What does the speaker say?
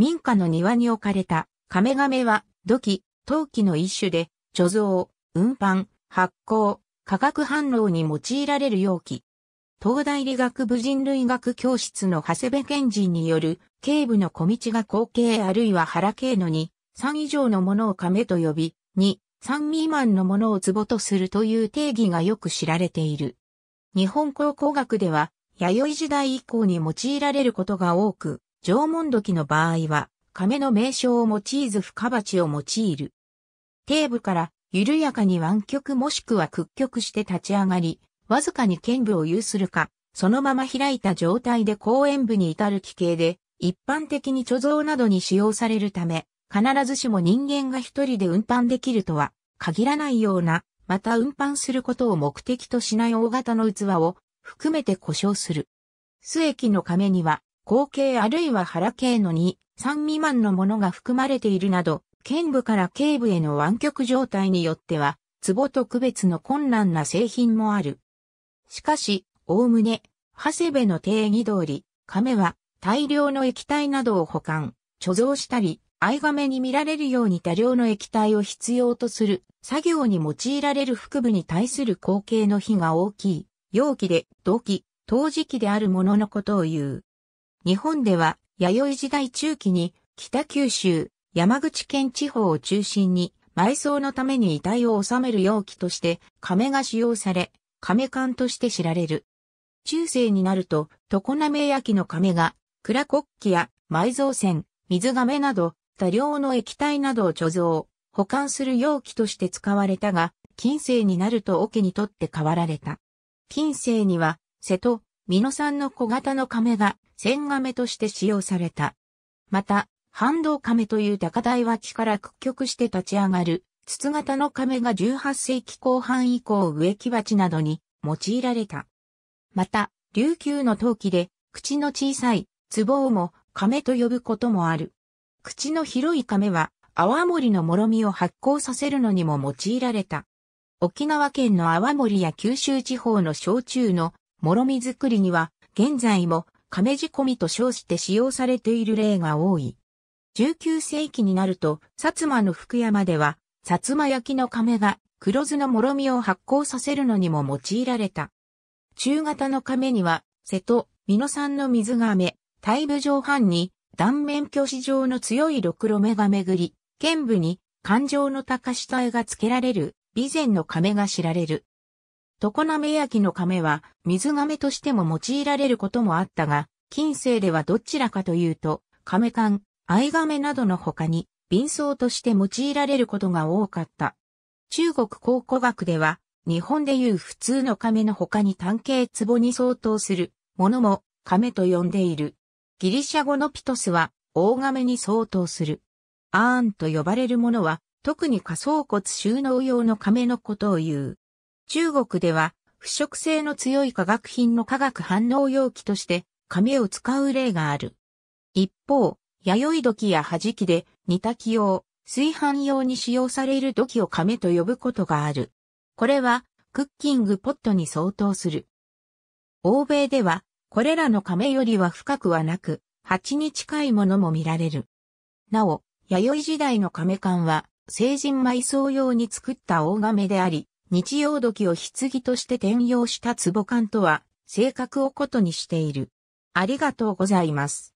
民家の庭に置かれた亀亀は土器、陶器の一種で、貯蔵、運搬、発酵、化学反応に用いられる容器。東大理学部人類学教室の長谷部賢人による、警部の小道が後継あるいは腹頸の2、3以上のものを亀と呼び、2、3未満のものを壺とするという定義がよく知られている。日本考古学では、弥生時代以降に用いられることが多く、縄文土器の場合は、亀の名称を用いず深鉢を用いる。底部から緩やかに湾曲もしくは屈曲して立ち上がり、わずかに剣部を有するか、そのまま開いた状態で後円部に至る奇形で、一般的に貯蔵などに使用されるため、必ずしも人間が一人で運搬できるとは限らないような、また運搬することを目的としない大型の器を含めて故障する。須液の亀には後継あるいは腹系の2、3未満のものが含まれているなど、剣部から頸部への湾曲状態によっては、壺と区別の困難な製品もある。しかし、おおむね、長谷部の定義通り、亀は大量の液体などを保管、貯蔵したり、藍亀に見られるように多量の液体を必要とする作業に用いられる腹部に対する光径の比が大きい、容器で、土器、陶磁器であるもののことを言う。日本では弥生時代中期に北九州、山口県地方を中心に埋葬のために遺体を収める容器として亀が使用され、亀缶として知られる。中世になると、常滑焼の亀が、蔵国旗や埋蔵船、水亀など、多量の液体などを貯蔵、保管する容器として使われたが、近世になると桶にとって変わられた。近世には、瀬戸、美濃産の小型の亀が千亀として使用された。また、半動亀という高台脇から屈曲して立ち上がる、筒型の亀が18世紀後半以降植木鉢などに用いられた。また、琉球の陶器で、口の小さい、壺をも亀と呼ぶこともある。口の広い亀は、泡盛のもろみを発酵させるのにも用いられた。沖縄県の泡盛や九州地方の焼酎のもろみ作りには、現在も亀仕込みと称して使用されている例が多い。19世紀になると、薩摩の福山では、薩摩焼の亀が黒酢のもろみを発酵させるのにも用いられた。中型の亀には、瀬戸、美濃産の水亀、大部上半に、断面巨子状の強いろくろ目が巡り、剣部に、感情の高下絵が付けられる、備前の亀が知られる。常滑焼の亀は水亀としても用いられることもあったが、近世ではどちらかというと、亀缶、藍亀などの他に、貧装として用いられることが多かった。中国考古学では、日本でいう普通の亀の他に単形壺に相当するものも亀と呼んでいる。ギリシャ語のピトスは大亀に相当する。アーンと呼ばれるものは特に仮想骨収納用の亀のことを言う。中国では、腐食性の強い化学品の化学反応容器として紙を使う例がある。一方、弥生土器や弾きで煮炊き用、炊飯用に使用される土器を亀と呼ぶことがある。これはクッキングポットに相当する。欧米ではこれらの亀よりは深くはなく、蜂に近いものも見られる。なお、弥生時代の亀缶は成人埋葬用に作った大亀であり、日曜時を棺として転用した壺缶とは、性格をことにしている。ありがとうございます。